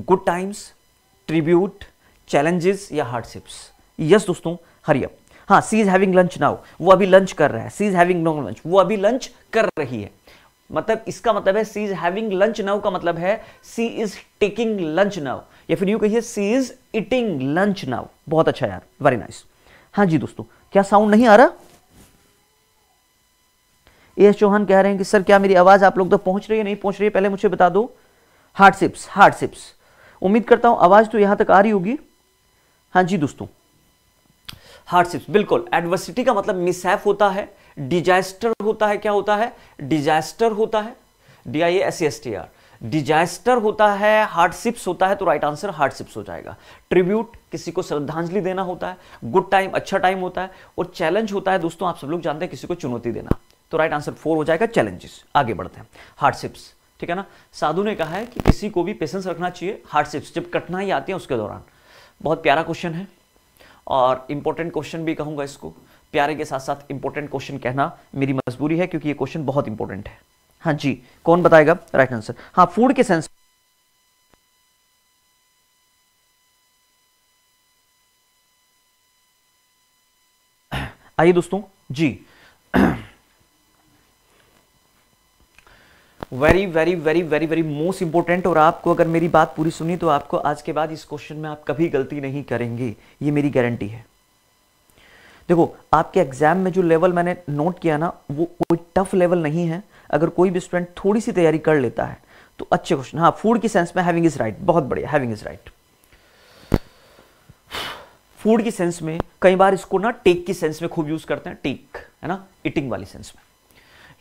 good times tribute challenges या हार्डशिप्स यस दोस्तों हरिया हाँ she is having lunch now वो अभी लंच कर रहा है she is having no lunch वो अभी लंच कर रही है मतलब इसका मतलब है she is having lunch now का मतलब है she is taking lunch now या फिर यू कहिए she is eating lunch now बहुत अच्छा यार वेरी नाइस हाँ जी दोस्तों क्या साउंड नहीं आ रहा ए एस चौहान कह रहे हैं कि सर क्या मेरी आवाज आप लोग तो पहुंच रही है नहीं पहुंच रही है पहले मुझे बता दो हार्डशिप्स हार्डशिप्स उम्मीद करता हूं आवाज तो यहां तक आ रही होगी हाँ जी दोस्तों हार्डशिप्स बिल्कुल एडवर्सिटी का मतलब मिसहैप होता है डिजास्टर होता है क्या होता है डिजास्टर होता है D I S S T R disaster होता है हार्डशिप्स होता है तो राइट आंसर हार्डशिप्स हो जाएगा ट्रिब्यूट किसी को श्रद्धांजलि देना होता है गुड टाइम अच्छा टाइम होता है और चैलेंज होता है दोस्तों आप सब लोग जानते हैं किसी को चुनौती देना तो राइट आंसर फोर हो जाएगा चैलेंजेस आगे बढ़ते हैं हार्डशिप्स ठीक है ना साधु ने कहा है कि किसी को भी पेशेंस रखना चाहिए हार्डशिप्स जब कठिनाई आती है उसके दौरान बहुत प्यारा क्वेश्चन है और इंपॉर्टेंट क्वेश्चन भी कहूंगा इसको प्यारे के साथ साथ इंपॉर्टेंट क्वेश्चन कहना मेरी मजबूरी है क्योंकि ये क्वेश्चन बहुत इंपॉर्टेंट है हाँ जी कौन बताएगा राइट आंसर हाँ फूड के सेंस आइए दोस्तों जी very very very very very most important और आपको अगर मेरी बात पूरी सुनी तो आपको आज के बाद इस क्वेश्चन में आप कभी गलती नहीं करेंगे ये मेरी गारंटी है देखो आपके एग्जाम में जो लेवल मैंने नोट किया ना वो कोई टफ लेवल नहीं है अगर कोई भी स्टूडेंट थोड़ी सी तैयारी कर लेता है तो अच्छे क्वेश्चन हाँ फूड की सेंस में हैविंग इज राइट बहुत बढ़िया हैविंग इज राइट फूड की सेंस में कई बार इसको ना टेक की सेंस में खूब यूज करते हैं टेक है ना इटिंग वाली सेंस में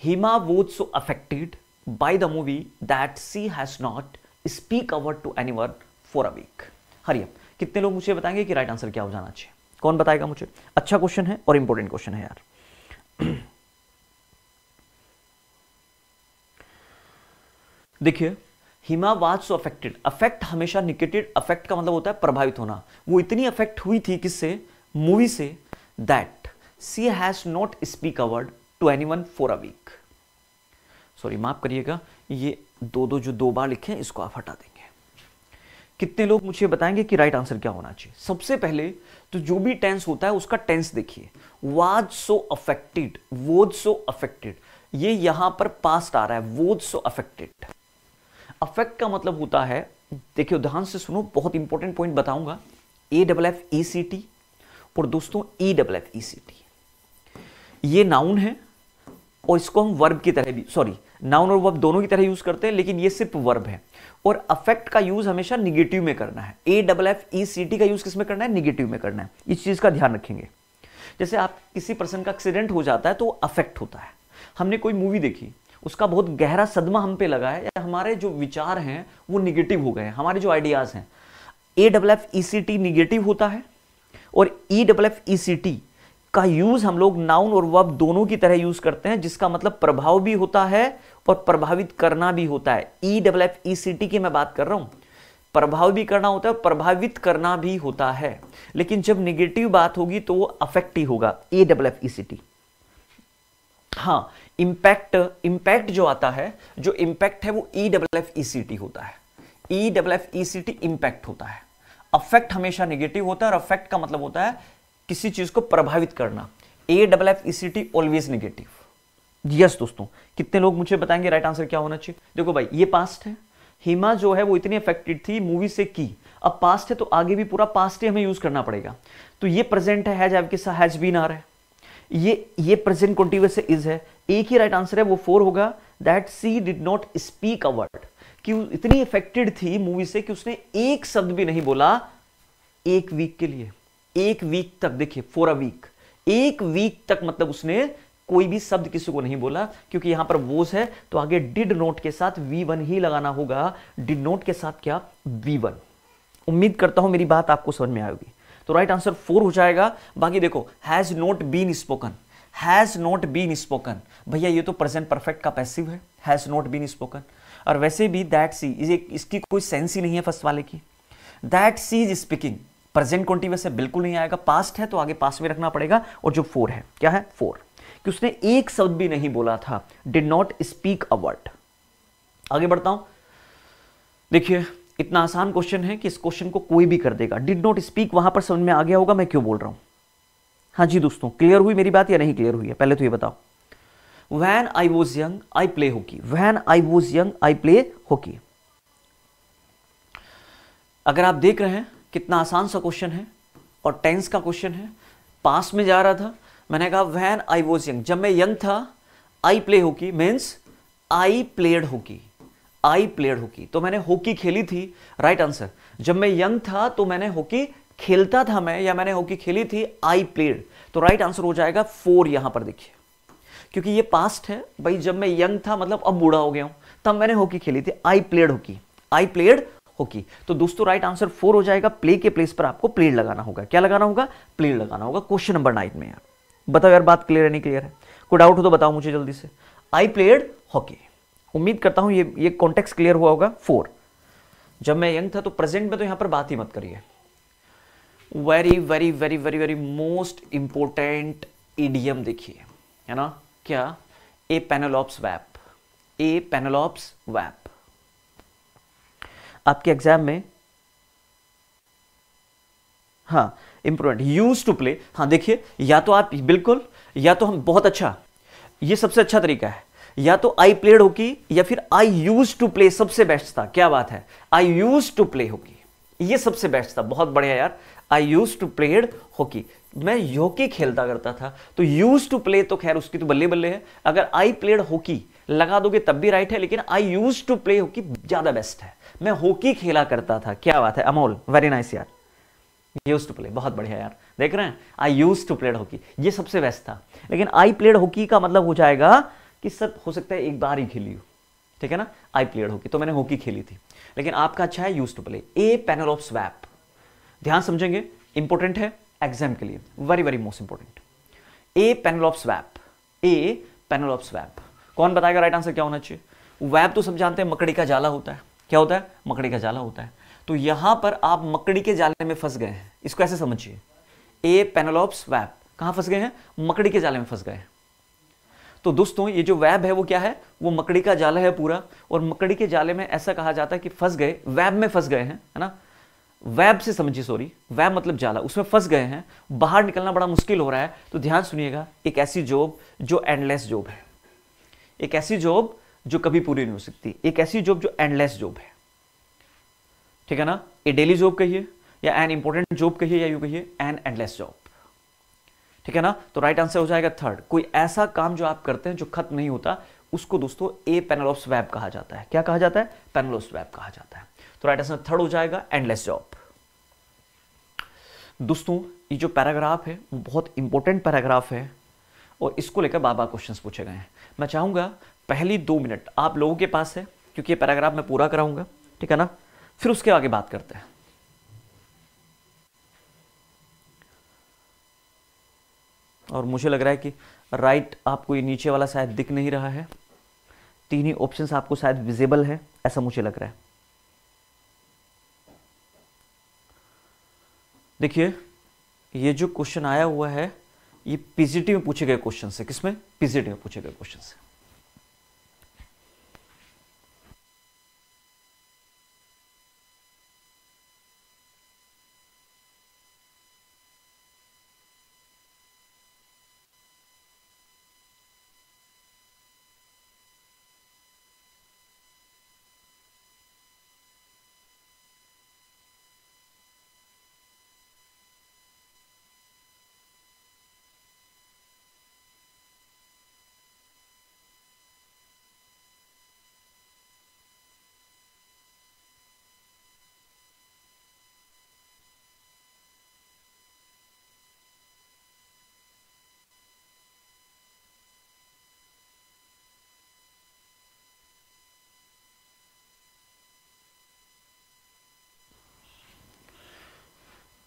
Hima was so affected by the movie that she has not speak a to to anyone for a week. Hariyam कितने लोग मुझे बताएंगे कि राइट आंसर क्या हो जाना चाहिए कौन बताएगा मुझे अच्छा क्वेश्चन है और इंपॉर्टेंट क्वेश्चन है यार देखिए Hima was so affected affect हमेशा निकेटेड अफेक्ट का मतलब होता है प्रभावित होना वो इतनी अफेक्ट हुई थी किससे मूवी से that she has not speak a word to anyone for a week sorry माफ़ करिएगा ये दो दो जो दो बार लिखे हैं इसको आप हटा देंगे कितने लोग मुझे बताएंगे कि राइट आंसर क्या होना चाहिए सबसे पहले तो जो भी टेंस होता है उसका टेंस देखिए was so affected was so affected ये यहां पर पास्ट आ रहा है वोज सो अफेक्टेड अफेक्ट का मतलब होता है देखिए ध्यान से सुनो बहुत इंपॉर्टेंट पॉइंट बताऊंगा A double F E C T और दोस्तों E double F E C T ये नाउन है और इसको हम वर्ब की तरह भी सॉरी नाउन और वर्ब दोनों की तरह यूज करते हैं लेकिन ये सिर्फ वर्ब है और अफेक्ट का यूज हमेशा निगेटिव में करना है A double F E C T का यूज किस में करना है निगेटिव में करना है इस चीज का ध्यान रखेंगे जैसे आप किसी पर्सन का एक्सीडेंट हो जाता है तो अफेक्ट होता है हमने कोई मूवी देखी उसका बहुत गहरा सदमा हम पे लगा है या हमारे जो विचार हैं वो निगेटिव हो गए हैं हमारे जो आइडियाज़ हैं A double F E C T negative होता है और E double F E C T का यूज हम लोग नाउन और वर्ब दोनों की तरह यूज करते हैं जिसका मतलब प्रभाव भी होता है और प्रभावित करना भी होता है E double F E C T की मैं बात कर रहा हूं प्रभाव भी करना होता है प्रभावित करना भी होता है लेकिन जब निगेटिव बात होगी तो वो अफेक्ट ही होगा A double F E C T हाँ इंपैक्ट इंपैक्ट जो आता है जो इंपैक्ट है वो E double F E C T होता है E double F E C T impact होता है अफेक्ट हमेशा निगेटिव होता है और अफेक्ट का मतलब होता है किसी चीज को प्रभावित करना A double F E C T always negative yes दोस्तों कितने लोग मुझे बताएंगे राइट आंसर क्या होना चाहिए देखो भाई ये पास्ट है हिमा जो है वो इतनी अफेक्टेड थी मूवी से की अब पास्ट है तो आगे भी पूरा पास्ट ही हमें यूज करना पड़ेगा तो ये प्रेजेंट है हैज आपके साथ हैज बीन आ रहा है ये ये प्रेजेंट कॉन्टिन्यूस इज है एक ही राइट आंसर है वो फोर होगा that she did not speak a word कि इतनी इफेक्टेड थी मूवी से कि उसने एक शब्द भी नहीं बोला एक वीक के लिए एक वीक तक देखिए फॉर अ वीक एक वीक तक मतलब उसने कोई भी शब्द किसी को नहीं बोला क्योंकि यहां पर वोज है तो आगे डिड नोट के साथ वी वन ही लगाना होगा डिड नोट के साथ क्या वी वन उम्मीद करता हूं मेरी बात आपको समझ में आएगी तो राइट आंसर फोर हो जाएगा बाकी देखो has not been spoken has not been spoken भैया ये तो प्रेजेंट परफेक्ट का पैसिव है हैज नॉट बीन स्पोकन और वैसे भी दैट सी इसकी कोई सेंस ही नहीं है फर्स्ट वाले की that she is speaking present continuous है बिल्कुल नहीं आएगा पास्ट है तो आगे पास्ट में रखना पड़ेगा और जो फोर है क्या है फोर कि उसने एक शब्द भी नहीं बोला था did not speak a word आगे बढ़ता हूं देखिए इतना आसान क्वेश्चन है कि इस क्वेश्चन को कोई भी कर देगा डिड नॉट स्पीक वहां पर समझ में आ गया होगा मैं क्यों बोल रहा हूं हाँ जी दोस्तों क्लियर हुई मेरी बात या नहीं क्लियर हुई है पहले तो ये बताओ when I was young I play hockey when I was young I play hockey अगर आप देख रहे हैं कितना आसान सा क्वेश्चन है और टेंस का क्वेश्चन है पास में जा रहा था मैंने कहा वैन आई वॉज यंग जब मैं यंग था I play hockey means I played hockey I played hockey तो मैंने हॉकी खेली थी राइट right आंसर जब मैं यंग था तो मैंने हॉकी खेलता था मैं या मैंने हॉकी खेली थी आई प्लेड तो राइट right आंसर हो जाएगा फोर यहां पर देखिए क्योंकि ये पास्ट है भाई जब मैं यंग था मतलब अब बूढ़ा हो गया हूं तब मैंने हॉकी खेली थी I played hockey I played okay okay. तो दोस्तों राइट आंसर फोर हो जाएगा प्ले के प्लेस पर आपको प्लेड लगाना होगा क्या लगाना होगा प्लेड लगाना होगा क्वेश्चन नंबर नाइन में यार बताओ यार बात क्लियर है नहीं क्लियर है कोई डाउट हो तो बताओ मुझे जल्दी से आई प्लेड हॉकी उम्मीद करता हूं ये ये कॉन्टेक्स्ट क्लियर हुआ होगा फोर जब मैं यंग था तो प्रेजेंट में तो यहां पर बात ही मत करिए very very very very very most important idiom देखिए है ना क्या ए पेनोलॉप्स वैप ए पेनोलॉप्स वैप आपके एग्जाम में हाँ इंप्रूवमेंट यूज टू प्ले हाँ देखिए या तो आप बिल्कुल या तो हम बहुत अच्छा ये सबसे अच्छा तरीका है या तो आई प्लेड होगी या फिर आई यूज टू प्ले सबसे बेस्ट था क्या बात है आई यूज टू प्ले होगी ये सबसे बेस्ट था बहुत बढ़िया यार I use to played hockey मैं हॉकी खेलता करता था तो यूज टू प्ले तो खैर उसकी तो बल्ले बल्ले है अगर आई प्लेड हॉकी लगा दोगे तब भी राइट है लेकिन I use to play hockey ज़्यादा बेस्ट है मैं हॉकी खेला करता था क्या बात है अमोल वेरी नाइस यार यूज टू प्ले बहुत बढ़िया यार देख रहे हैं I use to played hockey ये सबसे बेस्ट था लेकिन आई प्लेड हॉकी का मतलब हो जाएगा कि सर हो सकता है एक बार ही खेली हो ठीक है ना आई प्लेड हॉकी तो मैंने हॉकी खेली थी लेकिन आपका अच्छा है use to play a panel of swap ध्यान समझेंगे इंपॉर्टेंट है एग्जाम के लिए very very most important a panel of swap a panel of swap कौन बताएगा राइट आंसर क्या होना चाहिए वैप तो सब जानते हैं मकड़ी का जाला होता है क्या होता है मकड़ी का जाला होता है तो यहां पर आप मकड़ी के जाले में फंस गए हैं इसको ऐसे समझिए ए पेनोलॉप्स वैब कहां फंस गए हैं मकड़ी के जाले में फंस गए तो दोस्तों ये जो वैब है वो क्या है वो मकड़ी का जाला है पूरा और मकड़ी के जाले में ऐसा कहा जाता है कि फंस गए वैब में फंस गए हैं है ना वैब से समझिए सॉरी वैब मतलब जाला उसमें फंस गए हैं बाहर निकलना बड़ा मुश्किल हो रहा है तो ध्यान सुनिएगा एक ऐसी जॉब जो एंडलेस जॉब है एक ऐसी जॉब जो कभी पूरी नहीं हो सकती एक ऐसी जॉब जो एंडलेस जॉब है ठीक है ना ए डेली जॉब कहिए या एन इंपॉर्टेंट जॉब कहिए या यू कहिए एन एंडलेस जॉब ठीक है ना तो राइट आंसर हो जाएगा थर्ड कोई ऐसा काम जो आप करते हैं जो खत्म नहीं होता उसको दोस्तों ए पैनल ऑफ स्वैप कहा जाता है क्या कहा जाता है पैनल ऑफ स्वैप कहा जाता है तो राइट आंसर थर्ड हो जाएगा एंडलेस जॉब दोस्तों ये जो पैराग्राफ है वो बहुत इंपॉर्टेंट पैराग्राफ है और इसको लेकर बार बार क्वेश्चन पूछे गए हैं मैं चाहूंगा पहली दो मिनट आप लोगों के पास है क्योंकि ये पैराग्राफ मैं पूरा कराऊंगा ठीक है ना फिर उसके आगे बात करते हैं और मुझे लग रहा है कि राइट आपको ये नीचे वाला शायद दिख नहीं रहा है तीन ही ऑप्शन आपको शायद विजिबल है ऐसा मुझे लग रहा है देखिए ये जो क्वेश्चन आया हुआ है ये पीजीटी में पूछे गए क्वेश्चन है किसमें पीजीटी में पूछे गए क्वेश्चन है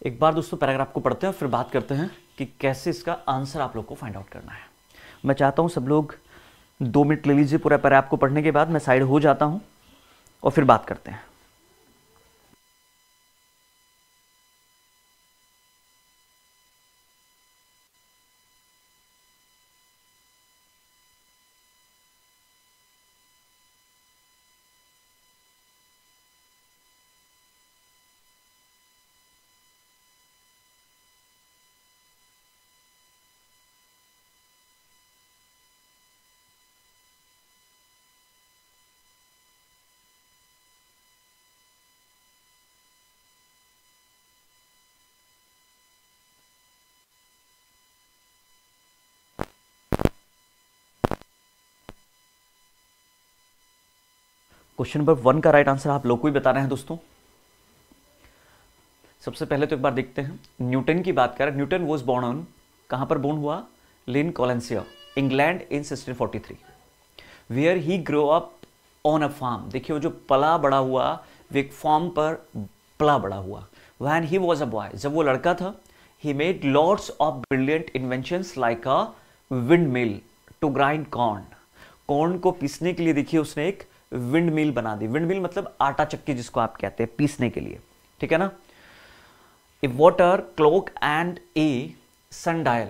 एक बार दोस्तों पैराग्राफ को पढ़ते हैं और फिर बात करते हैं कि कैसे इसका आंसर आप लोग को फाइंड आउट करना है मैं चाहता हूँ सब लोग दो मिनट ले लीजिए पूरा पैराग्राफ को पढ़ने के बाद मैं साइड हो जाता हूँ और फिर बात करते हैं क्वेश्चन नंबर वन का राइट आंसर आप लोग को ही रहे हैं दोस्तों सबसे पहले तो एक बार देखते हैं न्यूटन की बात करें न्यूटन वॉज बॉर्न ऑन कहां पर बोर्न हुआ Lincolnshire England in sixteen forty three where he grow up on a farm देखिए वो जो पला बड़ा हुआ वे एक फार्म पर पला बड़ा हुआ when he was a boy जब वो लड़का था he made lots of brilliant invention like a windmill to grind corn corn को पीसने के लिए देखिए उसने एक विंड मिल बना दी विंड मिल मतलब आटा चक्की जिसको आप कहते हैं पीसने के लिए ठीक है ना a water clock and a sun sundial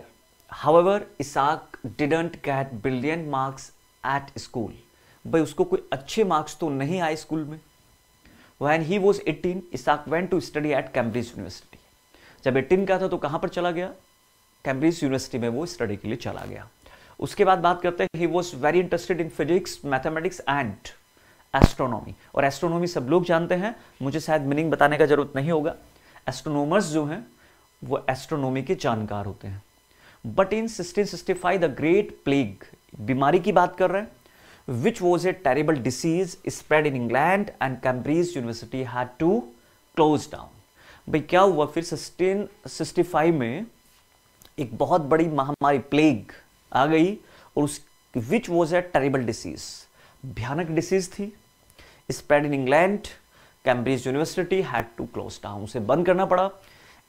however Isaac didn't get brilliant marks at school भाई उसको कोई अच्छे मार्क्स तो नहीं आए स्कूल में when he was eighteen Isaac went to study at Cambridge University जब एटीन का था तो कहां पर चला गया कैम्ब्रिज यूनिवर्सिटी में वो स्टडी के लिए चला गया उसके बाद बात करते हैं he was very interested in physics mathematics and astronomy और एस्ट्रोनॉमी सब लोग जानते हैं मुझे शायद मीनिंग बताने का जरूरत नहीं होगा एस्ट्रोनोमर्स जो हैं वो एस्ट्रोनॉमी के जानकार होते हैं but in sixteen sixty five the great plague बीमारी की बात कर रहे हैं which was a terrible disease spread in England and Cambridge University had to close down भाई क्या हुआ फिर सिक्सटीन सिक्सटी फाइव में एक बहुत बड़ी महामारी प्लेग आ गई और उस which was a terrible disease भयानक डिसीज थी spread in England Cambridge University had to close down उसे बंद करना पड़ा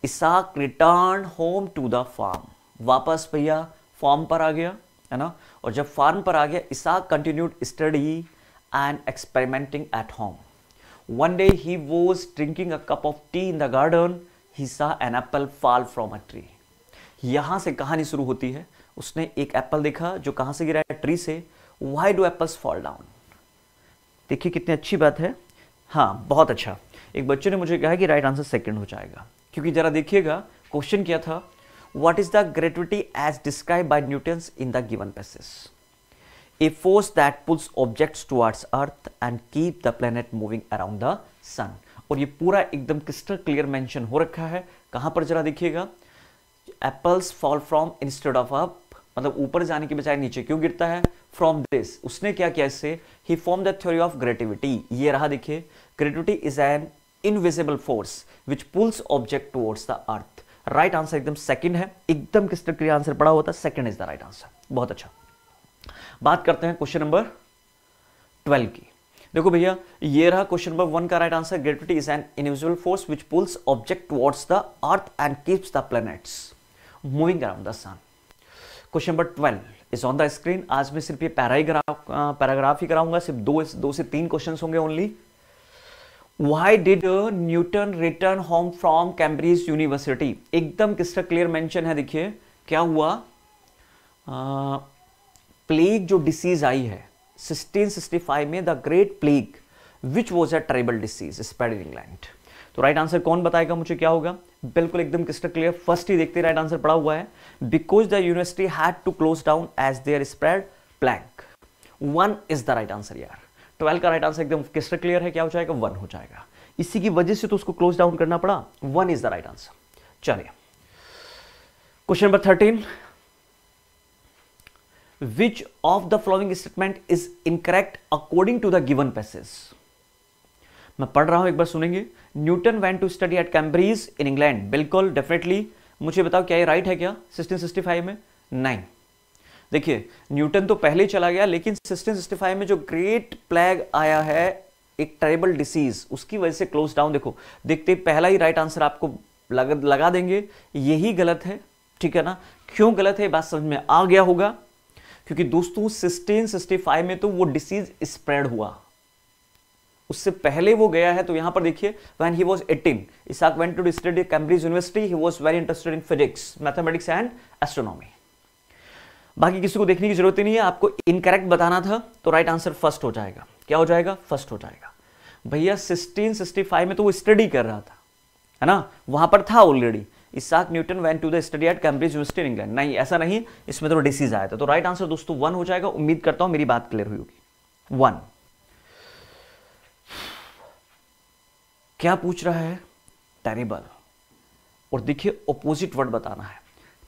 Isaac return home to the farm वापस भैया फार्म पर आ गया है ना और जब फार्म पर आ गया Isaac continued study and experimenting at home one day he was drinking a cup of tea in the garden he saw an apple fall from a tree यहाँ से कहानी शुरू होती है उसने एक एप्पल देखा जो कहाँ से गिरा है ट्री से why do apples fall down देखिए कितनी अच्छी बात है हाँ बहुत अच्छा एक बच्चे ने मुझे कहा कि राइट आंसर सेकेंड हो जाएगा क्योंकि जरा देखिएगा क्वेश्चन क्या था what is the gravity as describe by Newton in the given passage a force that pulls objects towards earth and keep the planet moving around the sun और ये पूरा एकदम क्रिस्टल क्लियर मेंशन हो रखा है कहां पर जरा देखिएगा apples fall from instead of a मतलब ऊपर जाने के बजाय नीचे क्यों गिरता है फ्रॉम दिस उसने क्या किया इससे he form the theory of gravity ये रहा देखिए gravity is an invisible force which pulls object towards the earth right answer एकदम सेकंड है एकदम किस तरह का आंसर पड़ा होता है second is the right answer बहुत अच्छा बात करते हैं क्वेश्चन नंबर ट्वेल्व की देखो भैया ये रहा क्वेश्चन नंबर वन का right answer gravity is an invisible force which pulls object towards the earth and keeps the planets moving around the sun question number twelve is on the screen आज मैं सिर्फ ये paragraph paragraph ही कराऊंगा सिर्फ दो दो से तीन क्वेश्चन होंगे only why did Newton return home from Cambridge University एकदम किसका क्लियर मेंशन है देखिए क्या हुआ आ, प्लेग जो डिसीज आई है 1665 में the great plague which was a tribal disease spreading England तो राइट आंसर कौन बताएगा मुझे क्या होगा बिल्कुल एकदम क्रिस्टल क्लियर फर्स्ट ही देखते राइट आंसर पड़ा हुआ है because the university had to close down as there spread plague one is the right answer यार ट्वेल्व का राइट आंसर एकदम क्रिस्टल क्लियर है क्या हो जाएगा वन हो जाएगा इसी की वजह से तो उसको क्लोज डाउन करना पड़ा one is the right answer चलिए question number thirteen which of the following statement is incorrect according to the given passage मैं पढ़ रहा हूं एक बार सुनेंगे Newton went to study at Cambridge in England बिल्कुल डेफिनेटली मुझे बताओ क्या ये राइट है क्या 1665 में नहीं देखिए न्यूटन तो पहले ही चला गया लेकिन 1665 में जो ग्रेट प्लेग आया है एक ट्राइबल डिसीज उसकी वजह से क्लोज डाउन देखो देखते पहला ही राइट आंसर आपको लग, लगा देंगे यही गलत है ठीक है ना क्यों गलत है बात समझ में आ गया होगा क्योंकि दोस्तों 1665 में तो वो डिसीज स्प्रेड हुआ उससे पहले वो गया है तो यहां पर देखिए when he was eighteen Isaac went to study Cambridge University he was very interested in physics mathematics and astronomy बाकी किसी को देखने की जरूरत ही नहीं है आपको इनकरेक्ट बताना था तो राइट आंसर फर्स्ट हो जाएगा क्या हो जाएगा फर्स्ट हो जाएगा भैया सिक्सटीन सिक्सटी फाइव में तो वो स्टडी कर रहा था है ना वहां पर था already Isaac Newton went to the study at Cambridge University in England नहीं ऐसा नहीं इसमें तो डिसीज आया था तो राइट आंसर दोस्तों वन हो जाएगा उम्मीद करता हूं मेरी बात क्लियर हुई होगी वन क्या पूछ रहा है टेरेबल और देखिए ऑपोजिट वर्ड बताना है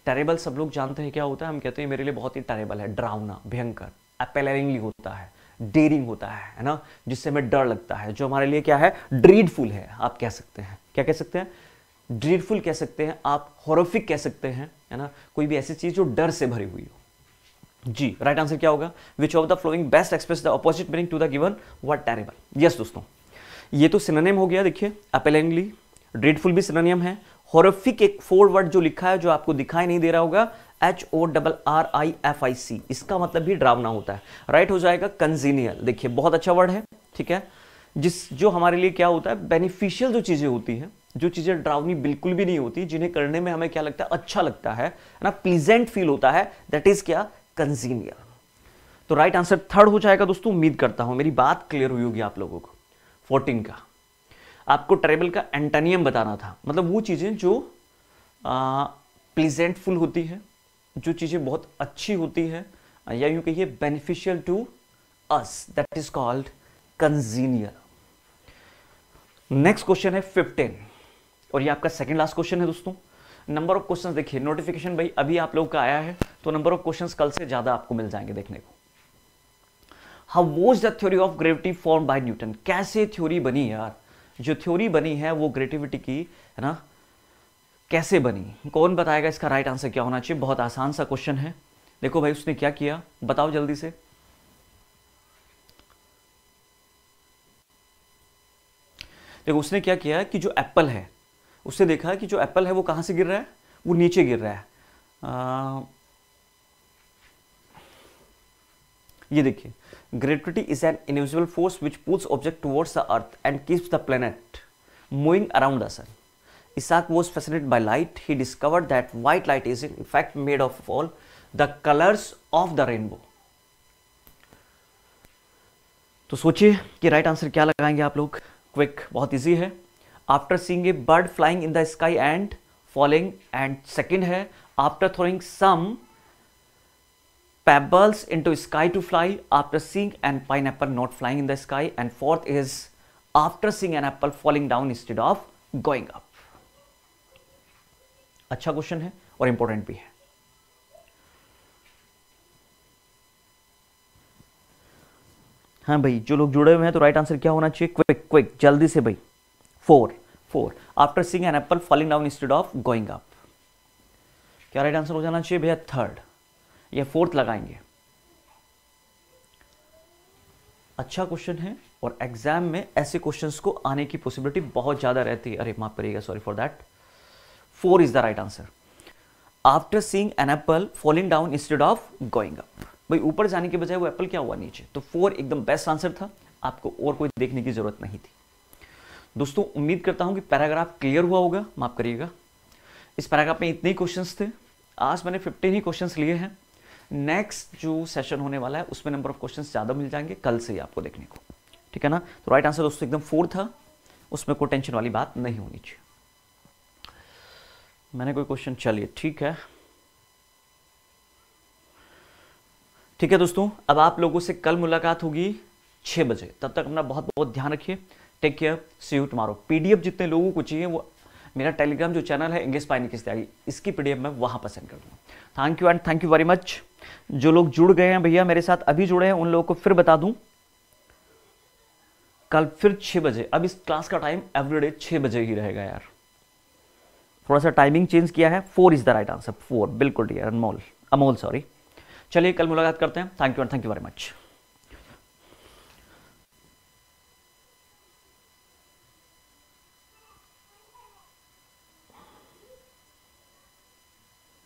टेरेबल सब लोग जानते हैं क्या होता है हम कहते हैं मेरे लिए बहुत ही टेरेबल है डरावना भयंकर अपेलरिंगली होता है डेरिंग होता है है ना जिससे हमें डर लगता है जो हमारे लिए क्या है ड्रीडफुल है आप कह सकते हैं क्या कह सकते हैं ड्रीडफुल कह सकते हैं आप हॉरोफिक कह सकते हैं है ना कोई भी ऐसी चीज जो डर से भरी हुई हो जी राइट आंसर क्या होगा which of the following best expresses the opposite meaning to the given word terrible yes दोस्तों ये तो सिनोनियम हो गया देखिए अपेलेंगली ड्रेडफुल भी सिनोनियम है हॉरफिक एक फोर वर्ड जो लिखा है जो आपको दिखाई नहीं दे रहा होगा H O double R I F I C इसका मतलब भी ड्रावना होता है राइट right हो जाएगा कंजीनियल देखिए बहुत अच्छा वर्ड है ठीक है जिस जो हमारे लिए क्या होता है बेनिफिशियल जो चीज़ें होती हैं जो चीज़ें ड्रावनी बिल्कुल भी नहीं होती जिन्हें करने में हमें क्या लगता है अच्छा लगता है ना प्लीजेंट फील होता है दैट इज़ क्या कंजीनियल तो राइट आंसर थर्ड हो जाएगा दोस्तों उम्मीद करता हूँ मेरी बात क्लियर हुई होगी आप लोगों को फोर्टीन का आपको ट्रेबल का एंटनियम बताना था मतलब वो चीज़ें जो प्लीजेंटफुल होती है जो चीज़ें बहुत अच्छी होती है या यूँ कहिए beneficial to us that is called congenial next question है फिफ्टीन और ये आपका सेकेंड लास्ट क्वेश्चन है दोस्तों नंबर ऑफ क्वेश्चन देखिए नोटिफिकेशन भाई अभी आप लोग का आया है तो नंबर ऑफ क्वेश्चन कल से ज़्यादा आपको मिल जाएंगे देखने को how was the theory of gravity form by Newton कैसे थ्योरी बनी यार जो थ्योरी बनी है वो ग्रेटिविटी की है ना कैसे बनी कौन बताएगा इसका राइट आंसर क्या होना चाहिए बहुत आसान सा क्वेश्चन है देखो भाई उसने क्या किया बताओ जल्दी से देखो उसने क्या किया कि जो एप्पल है उसने देखा कि जो एप्पल है वो कहां से गिर रहा है वो नीचे गिर रहा है आ, ये देखिए gravity is an invisible force which pulls object towards the earth and keeps the planet moving around the sun Isaac was fascinated by light he discovered that white light is in effect made of all the colours of the rainbow तो सोचिए कि right answer क्या लगाएंगे आप लोग quick बहुत easy है after seeing a bird flying in the sky and falling and second है after throwing some pebbles into sky to fly after seeing an pineapple not flying in the sky and fourth is after seeing an apple falling down instead of going up अच्छा question है और important भी है हाँ भाई जो लोग जुड़े हुए हैं तो राइट आंसर क्या होना चाहिए क्विक क्विक जल्दी से भाई four four after seeing an apple falling down instead of going up क्या राइट आंसर हो जाना चाहिए भैया थर्ड या फोर्थ लगाएंगे अच्छा क्वेश्चन है और एग्जाम में ऐसे क्वेश्चंस को आने की पॉसिबिलिटी बहुत ज़्यादा रहती है अरे माफ करिएगा sorry for that four is the right answer after seeing an apple falling down instead of going up भाई ऊपर जाने के बजाय वो एप्पल क्या हुआ नीचे तो फोर एकदम बेस्ट आंसर था आपको और कोई देखने की जरूरत नहीं थी दोस्तों उम्मीद करता हूं कि पैराग्राफ क्लियर हुआ होगा माफ करिएगा इस पैराग्राफ में इतने ही क्वेश्चंस थे आज मैंने 15 ही क्वेश्चंस लिए हैं नेक्स्ट जो सेशन होने वाला है उसमें नंबर ऑफ क्वेश्चन ज़्यादा मिल जाएंगे कल से ही आपको देखने को ठीक है ना तो राइट आंसर दोस्तों एकदम फोर था उसमें कोई टेंशन वाली बात नहीं होनी चाहिए मैंने कोई क्वेश्चन चलिए ठीक है ठीक है दोस्तों अब आप लोगों से कल मुलाकात होगी छह बजे तब तक अपना बहुत बहुत ध्यान रखिए take care see you tomorrow PDF जितने लोगों को चाहिए वो मेरा टेलीग्राम जो चैनल है इंग्लिश पाइनिक की इसकी पीडीएफ मैं वहां पर सेंड कर दूंगा thank you and thank you very much जो लोग जुड़ गए हैं भैया मेरे साथ अभी जुड़े हैं उन लोगों को फिर बता दूं कल फिर छह बजे अब इस क्लास का टाइम एवरीडे छह बजे ही रहेगा यार थोड़ा सा टाइमिंग चेंज किया है four is the right answer four बिल्कुल डियर अनमोल अमोल सॉरी चलिए कल मुलाकात करते हैं thank you and thank you very much